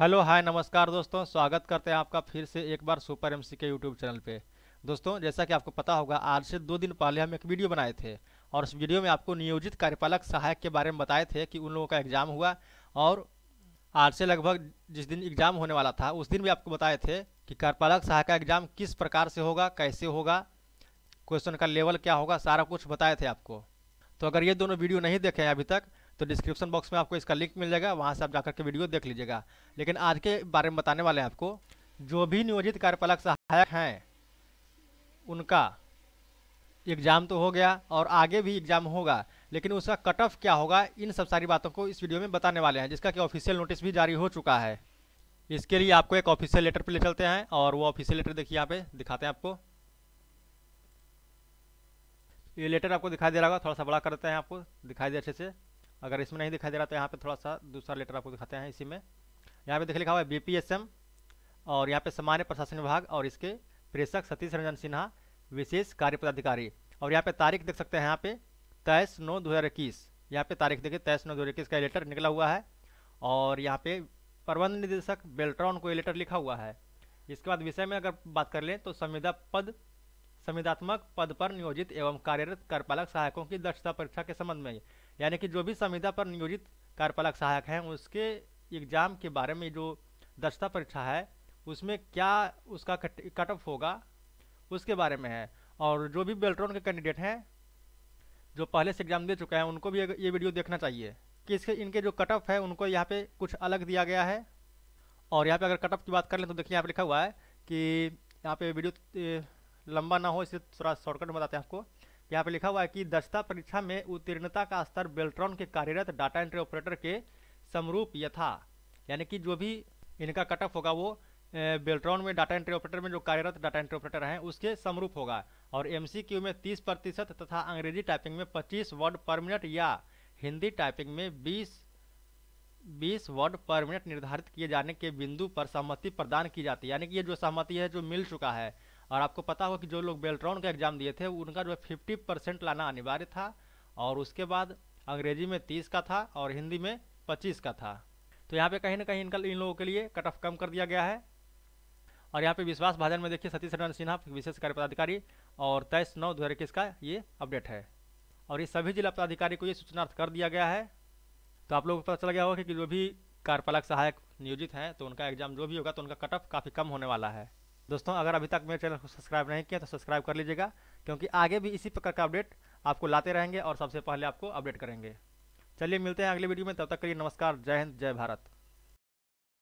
hello hi नमस्कार दोस्तों स्वागत करते हैं आपका फिर से एक बार सुपर एमसी के यूट्यूब चैनल पे दोस्तों जैसा कि आपको पता होगा आज से दो दिन पहले हम एक वीडियो बनाए थे और उस वीडियो में आपको नियोजित कार्यपालक सहायक के बारे में बताए थे कि उन लोगों का एग्ज़ाम हुआ और आज से लगभग जिस दिन एग्ज़ाम होने वाला था उस दिन भी आपको बताए थे कि कार्यपालक सहायक का एग्ज़ाम किस प्रकार से होगा कैसे होगा क्वेश्चन का लेवल क्या होगा सारा कुछ बताए थे आपको तो अगर ये दोनों वीडियो नहीं देखे हैं अभी तक तो डिस्क्रिप्शन बॉक्स में आपको इसका लिंक मिल जाएगा वहाँ से आप जाकर के वीडियो देख लीजिएगा लेकिन आज के बारे में बताने वाले हैं आपको जो भी नियोजित कार्यपालक सहायक हैं उनका एग्ज़ाम तो हो गया और आगे भी एग्ज़ाम होगा लेकिन उसका कट ऑफ क्या होगा इन सब सारी बातों को इस वीडियो में बताने वाले हैं जिसका कि ऑफिशियल नोटिस भी जारी हो चुका है इसके लिए आपको एक ऑफिशियल लेटर पर ले चलते हैं और वो ऑफिशियल लेटर देखिए यहाँ पे दिखाते हैं आपको ये लेटर आपको दिखाई दे रहा होगा थोड़ा सा बड़ा करते हैं आपको दिखाई दे अच्छे से अगर इसमें नहीं दिखाई दे रहा तो यहाँ पे थोड़ा सा दूसरा लेटर आपको दिखाते हैं इसी में यहाँ पे देख लिखा हुआ है बी और यहाँ पे सामान्य प्रशासन विभाग और इसके प्रेषक सतीश रंजन सिन्हा विशेष कार्य पदाधिकारी और यहाँ पे तारीख देख सकते हैं यहाँ पे तेईस नौ दो हज़ार इक्कीस यहाँ पे तारीख देखिए तेईस नौ दो हज़ार इक्कीस का लेटर निकला हुआ है और यहाँ पे प्रबंध निदेशक बेल्ट्रॉन को ये लेटर लिखा हुआ है इसके बाद विषय में अगर बात कर लें तो संविदा पद संविधात्मक पद पर नियोजित एवं कार्यरत कार्यपालक सहायकों की दक्षता परीक्षा के संबंध में यानी कि जो भी संविदा पर नियोजित कार्यपालक सहायक हैं उसके एग्ज़ाम के बारे में जो दक्षता परीक्षा है उसमें क्या उसका कट, कट ऑफ होगा उसके बारे में है और जो भी बेल्ट्रॉन के कैंडिडेट हैं जो पहले से एग्ज़ाम दे चुके हैं उनको भी ये वीडियो देखना चाहिए कि इसके इनके जो कट ऑफ है उनको यहाँ पे कुछ अलग दिया गया है और यहाँ पे अगर कट ऑफ की बात कर लें तो देखिए यहाँ पे लिखा हुआ है कि यहाँ पे वीडियो लंबा ना हो इसलिए थोड़ा शॉर्टकट बताते हैं आपको यहाँ पे लिखा हुआ है कि दक्षता परीक्षा में उत्तीर्णता का स्तर बेल्ट्रॉन के कार्यरत डाटा एंट्री ऑपरेटर के समरूप यथा यानी कि जो भी इनका कट ऑफ होगा वो बेल्ट्रॉन में डाटा एंट्री ऑपरेटर में जो कार्यरत डाटा एंट्री ऑपरेटर हैं उसके समरूप होगा और एम में तीस प्रतिशत तथा अंग्रेजी टाइपिंग में पच्चीस वर्ड पर मिनट या हिंदी टाइपिंग में बीस बीस वर्ड पर मिनट निर्धारित किए जाने के बिंदु पर सहमति प्रदान की जाती है यानी कि ये जो सहमति है जो मिल चुका है और आपको पता होगा कि जो लोग बेल्ट्रॉन का एग्ज़ाम दिए थे उनका जो है फिफ्टी परसेंट लाना अनिवार्य था और उसके बाद अंग्रेजी में तीस का था और हिंदी में पच्चीस का था तो यहाँ पे कहीं ना कहीं इनका इन लोगों के लिए कट ऑफ कम कर दिया गया है और यहाँ पे विश्वास भाजन में देखिए सतीश रंजन सिन्हा विशेष कार्य पदाधिकारी और तेईस नौ दो का ये अपडेट है और ये सभी जिला पदाधिकारी को ये सूचनार्थ कर दिया गया है तो आप लोगों को पता चला गया होगा कि जो भी कार्यपालक सहायक नियोजित हैं तो उनका एग्जाम जो भी होगा तो उनका कट ऑफ काफ़ी कम होने वाला है दोस्तों अगर अभी तक मेरे चैनल को सब्सक्राइब नहीं किया तो सब्सक्राइब कर लीजिएगा क्योंकि आगे भी इसी प्रकार का अपडेट आपको लाते रहेंगे और सबसे पहले आपको अपडेट करेंगे चलिए मिलते हैं अगले वीडियो में तब तक के लिए नमस्कार जय हिंद जय भारत